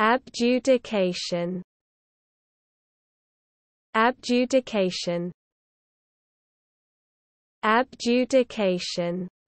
Abjudication Abjudication Abjudication